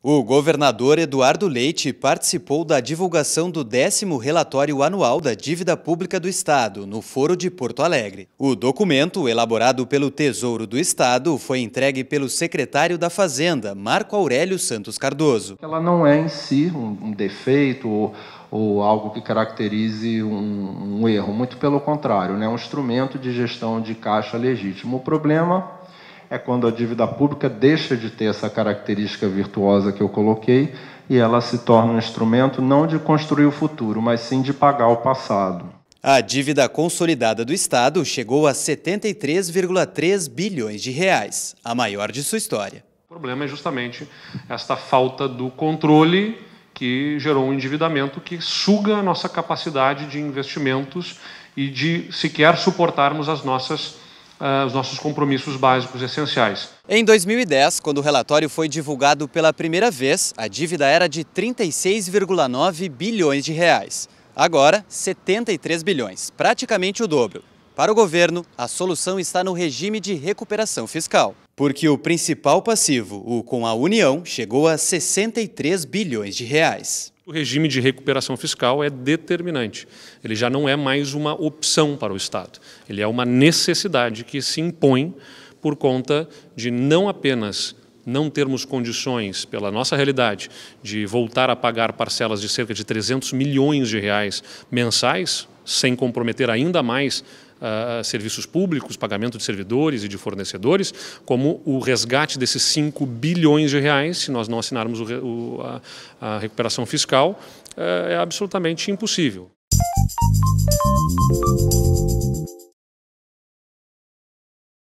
O governador Eduardo Leite participou da divulgação do décimo relatório anual da dívida pública do Estado, no Foro de Porto Alegre. O documento, elaborado pelo Tesouro do Estado, foi entregue pelo secretário da Fazenda, Marco Aurélio Santos Cardoso. Ela não é em si um, defeito ou, ou algo que caracterize um, um erro, muito pelo contrário, né? é né? um instrumento de gestão de caixa legítimo. O problema é quando a dívida pública deixa de ter essa característica virtuosa que eu coloquei e ela se torna um instrumento não de construir o futuro, mas sim de pagar o passado. A dívida consolidada do Estado chegou a 73,3 bilhões de reais, a maior de sua história. O problema é justamente esta falta do controle que gerou um endividamento que suga a nossa capacidade de investimentos e de sequer suportarmos as nossas ah, os nossos compromissos básicos essenciais. Em 2010, quando o relatório foi divulgado pela primeira vez, a dívida era de 36,9 bilhões de reais. Agora, 73 bilhões, praticamente o dobro. Para o governo, a solução está no regime de recuperação fiscal, porque o principal passivo, o com a União, chegou a 63 bilhões de reais. O regime de recuperação fiscal é determinante. Ele já não é mais uma opção para o Estado. Ele é uma necessidade que se impõe por conta de não apenas não termos condições, pela nossa realidade, de voltar a pagar parcelas de cerca de 300 milhões de reais mensais, sem comprometer ainda mais serviços públicos, pagamento de servidores e de fornecedores, como o resgate desses 5 bilhões de reais, se nós não assinarmos o, o, a, a, recuperação fiscal, é, é absolutamente impossível.